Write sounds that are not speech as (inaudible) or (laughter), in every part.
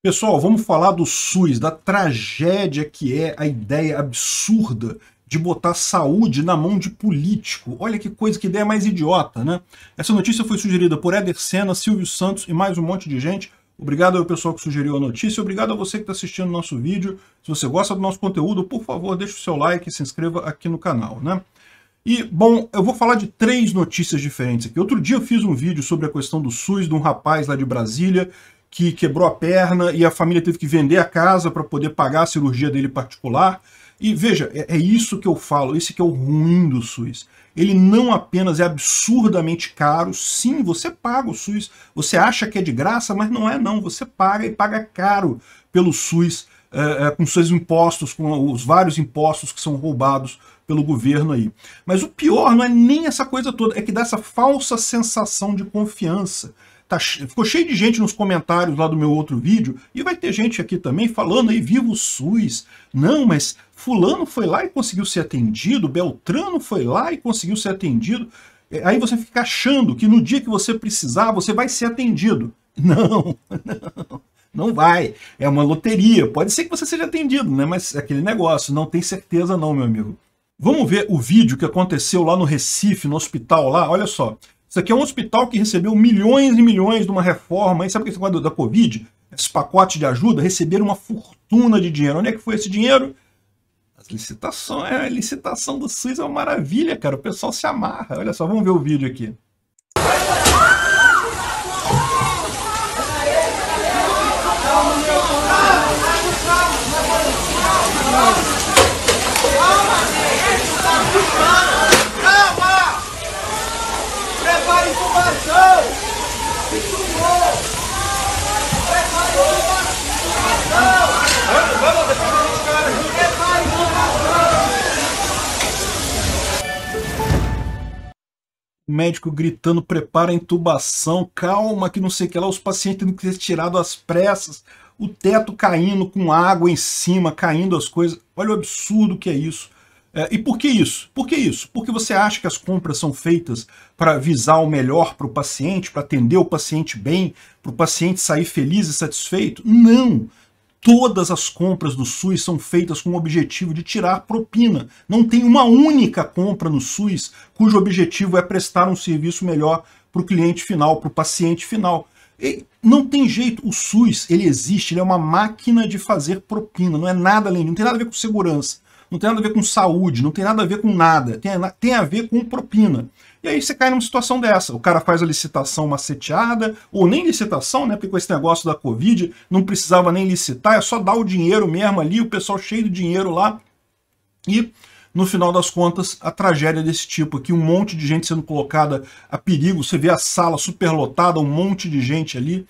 Pessoal, vamos falar do SUS, da tragédia que é a ideia absurda de botar saúde na mão de político. Olha que coisa, que ideia mais idiota, né? Essa notícia foi sugerida por Éder Senna, Silvio Santos e mais um monte de gente. Obrigado ao pessoal que sugeriu a notícia, obrigado a você que está assistindo o nosso vídeo. Se você gosta do nosso conteúdo, por favor, deixe o seu like e se inscreva aqui no canal, né? E, bom, eu vou falar de três notícias diferentes aqui. Outro dia eu fiz um vídeo sobre a questão do SUS, de um rapaz lá de Brasília que quebrou a perna e a família teve que vender a casa para poder pagar a cirurgia dele particular. E veja, é, é isso que eu falo, esse que é o ruim do SUS. Ele não apenas é absurdamente caro, sim, você paga o SUS, você acha que é de graça, mas não é não, você paga e paga caro pelo SUS, é, é, com seus impostos, com os vários impostos que são roubados pelo governo aí. Mas o pior não é nem essa coisa toda, é que dá essa falsa sensação de confiança. Tá, ficou cheio de gente nos comentários lá do meu outro vídeo, e vai ter gente aqui também falando aí, viva o SUS. Não, mas fulano foi lá e conseguiu ser atendido, Beltrano foi lá e conseguiu ser atendido. É, aí você fica achando que no dia que você precisar, você vai ser atendido. Não, não. (laughs) Não vai. É uma loteria. Pode ser que você seja atendido, né? Mas é aquele negócio. Não tem certeza, não, meu amigo. Vamos ver o vídeo que aconteceu lá no Recife, no hospital lá. Olha só. Isso aqui é um hospital que recebeu milhões e milhões de uma reforma. E sabe o que é da Covid? Esse pacote de ajuda receberam uma fortuna de dinheiro. Onde é que foi esse dinheiro? As licitações. É, a licitação do SUS é uma maravilha, cara. O pessoal se amarra. Olha só, vamos ver o vídeo aqui. Calma, médico gritando, prepara a intubação, calma, que não sei o que lá, os pacientes tendo que ser tirados às pressas, o teto caindo com água em cima, caindo as coisas. Olha o absurdo que é isso. É, e por que isso? Por que isso? Porque você acha que as compras são feitas para visar o melhor para o paciente, para atender o paciente bem, para o paciente sair feliz e satisfeito? Não! Todas as compras do SUS são feitas com o objetivo de tirar propina. Não tem uma única compra no SUS cujo objetivo é prestar um serviço melhor para o cliente final, para o paciente final. E não tem jeito, o SUS ele existe, ele é uma máquina de fazer propina, não é nada além, não tem nada a ver com segurança não tem nada a ver com saúde, não tem nada a ver com nada, tem a, tem a ver com propina. E aí você cai numa situação dessa. O cara faz a licitação maceteada, ou nem licitação, né? Porque com esse negócio da Covid não precisava nem licitar, é só dar o dinheiro mesmo ali, o pessoal cheio de dinheiro lá. E no final das contas, a tragédia desse tipo aqui, um monte de gente sendo colocada a perigo, você vê a sala superlotada, um monte de gente ali.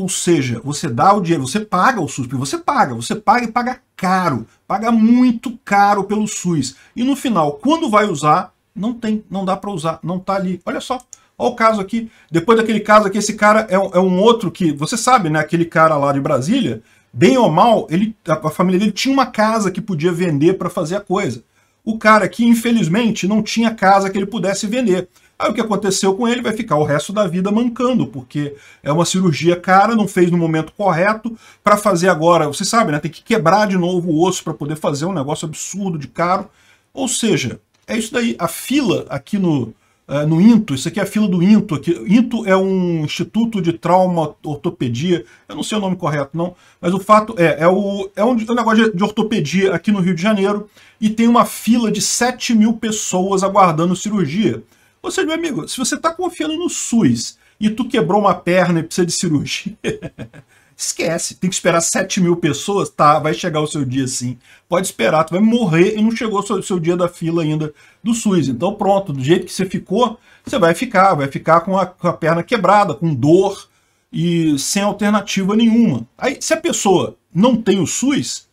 Ou seja, você dá o dinheiro, você paga o SUS, você paga, você paga e paga caro, paga muito caro pelo SUS. E no final, quando vai usar, não tem, não dá para usar, não tá ali. Olha só, olha o caso aqui. Depois daquele caso aqui, esse cara é um, é um outro que, você sabe, né, aquele cara lá de Brasília, bem ou mal, ele, a, a família dele tinha uma casa que podia vender para fazer a coisa. O cara aqui, infelizmente, não tinha casa que ele pudesse vender. Aí o que aconteceu com ele vai ficar o resto da vida mancando, porque é uma cirurgia cara, não fez no momento correto, para fazer agora, você sabe, né, tem que quebrar de novo o osso para poder fazer um negócio absurdo de caro. Ou seja, é isso daí, a fila aqui no, eh, no INTO, isso aqui é a fila do INTO. Aqui. INTO é um Instituto de Trauma Ortopedia, eu não sei o nome correto não, mas o fato é, é, o, é um, é um negócio de, de, ortopedia aqui no Rio de Janeiro e tem uma fila de 7 mil pessoas aguardando cirurgia. Ou seja, meu amigo, se você está confiando no SUS e tu quebrou uma perna e precisa de cirurgia, (laughs) esquece. Tem que esperar 7 mil pessoas, tá, vai chegar o seu dia sim. Pode esperar, tu vai morrer e não chegou o seu, seu dia da fila ainda do SUS. Então pronto, do jeito que você ficou, você vai ficar, vai ficar com a, com a perna quebrada, com dor e sem alternativa nenhuma. Aí, se a pessoa não tem o SUS,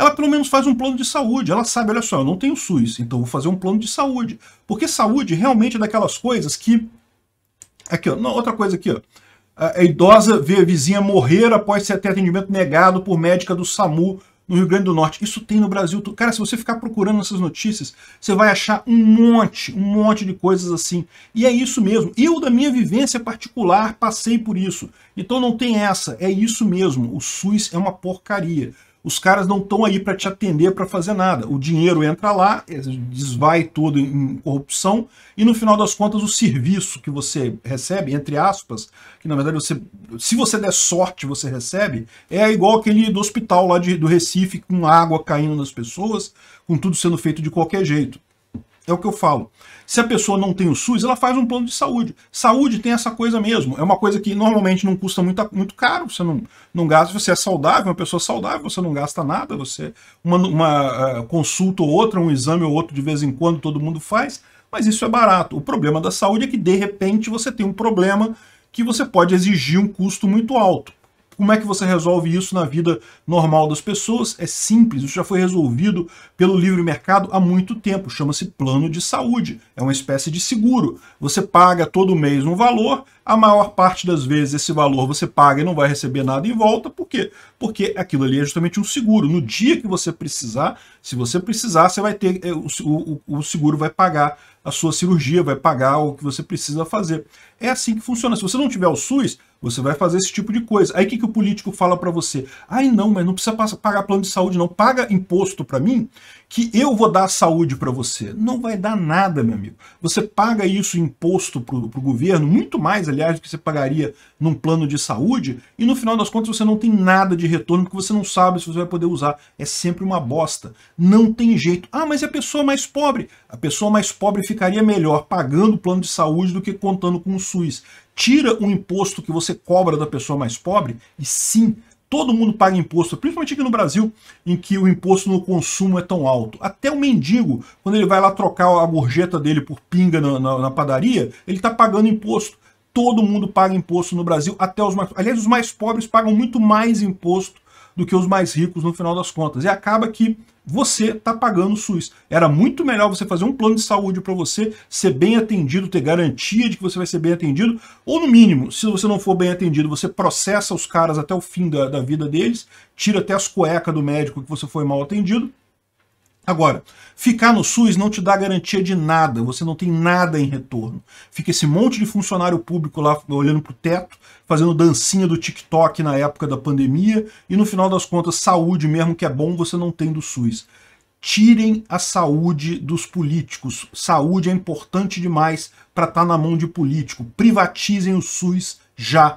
ela pelo menos faz um plano de saúde. Ela sabe, olha só, eu não tenho SUS, então vou fazer um plano de saúde. Porque saúde realmente é daquelas coisas que. Aqui, ó, não, outra coisa aqui, ó. A idosa vê a vizinha morrer após ser ter atendimento negado por médica do SAMU no Rio Grande do Norte. Isso tem no Brasil. Cara, se você ficar procurando essas notícias, você vai achar um monte, um monte de coisas assim. E é isso mesmo. Eu, da minha vivência particular, passei por isso. Então não tem essa. É isso mesmo. O SUS é uma porcaria os caras não estão aí para te atender para fazer nada. O dinheiro entra lá, desvai todo em corrupção e no final das contas o serviço que você recebe, entre aspas, que na verdade você, se você der sorte você recebe, é igual aquele do hospital lá de, do Recife com água caindo nas pessoas, com tudo sendo feito de qualquer jeito. É o que eu falo. Se a pessoa não tem o SUS, ela faz um plano de saúde. Saúde tem essa coisa mesmo. É uma coisa que normalmente não custa muito, muito caro. Você não, não gasta, você é saudável, uma pessoa saudável, você não gasta nada. Você Uma, uma uh, consulta ou outra, um exame ou outro de vez em quando todo mundo faz, mas isso é barato. O problema da saúde é que de repente você tem um problema que você pode exigir um custo muito alto. Como é que você resolve isso na vida normal das pessoas? É simples, isso já foi resolvido pelo livre mercado há muito tempo. Chama-se plano de saúde. É uma espécie de seguro. Você paga todo mês um valor, a maior parte das vezes esse valor você paga e não vai receber nada em volta. Por quê? Porque aquilo ali é justamente um seguro. No dia que você precisar, se você precisar, você vai ter. Eh, o, o seguro vai pagar a sua cirurgia, vai pagar o que você precisa fazer. É assim que funciona. Se você não tiver o SUS, você vai fazer esse tipo de coisa. Aí o que, que o político fala para você? Ai, não, mas não precisa pagar plano de saúde, não. Paga imposto para mim que eu vou dar saúde para você. Não vai dar nada, meu amigo. Você paga isso imposto para o governo, muito mais, aliás, do que você pagaria num plano de saúde, e no final das contas você não tem nada de retorno, porque você não sabe se você vai poder usar. É sempre uma bosta. Não tem jeito. Ah, mas e é a pessoa mais pobre? A pessoa mais pobre ficaria melhor pagando plano de saúde do que contando com o SUS tira o imposto que você cobra da pessoa mais pobre, e sim, todo mundo paga imposto, principalmente aqui no Brasil, em que o imposto no consumo é tão alto. Até o mendigo, quando ele vai lá trocar a gorjeta dele por pinga na, na, na padaria, ele está pagando imposto. Todo mundo paga imposto no Brasil, até os mais... Aliás, os mais pobres pagam muito mais imposto do que os mais ricos no final das contas. E acaba que você está pagando o SUS. Era muito melhor você fazer um plano de saúde para você, ser bem atendido, ter garantia de que você vai ser bem atendido, ou no mínimo, se você não for bem atendido, você processa os caras até o fim da, da vida deles, tira até as cuecas do médico que você foi mal atendido, Agora, ficar no SUS não te dá garantia de nada, você não tem nada em retorno. Fica esse monte de funcionário público lá olhando para o teto, fazendo dancinha do TikTok na época da pandemia, e no final das contas, saúde mesmo que é bom, você não tem do SUS. Tirem a saúde dos políticos. Saúde é importante demais para estar tá na mão de político. Privatizem o SUS já.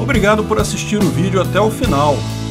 Obrigado por assistir o vídeo até o final.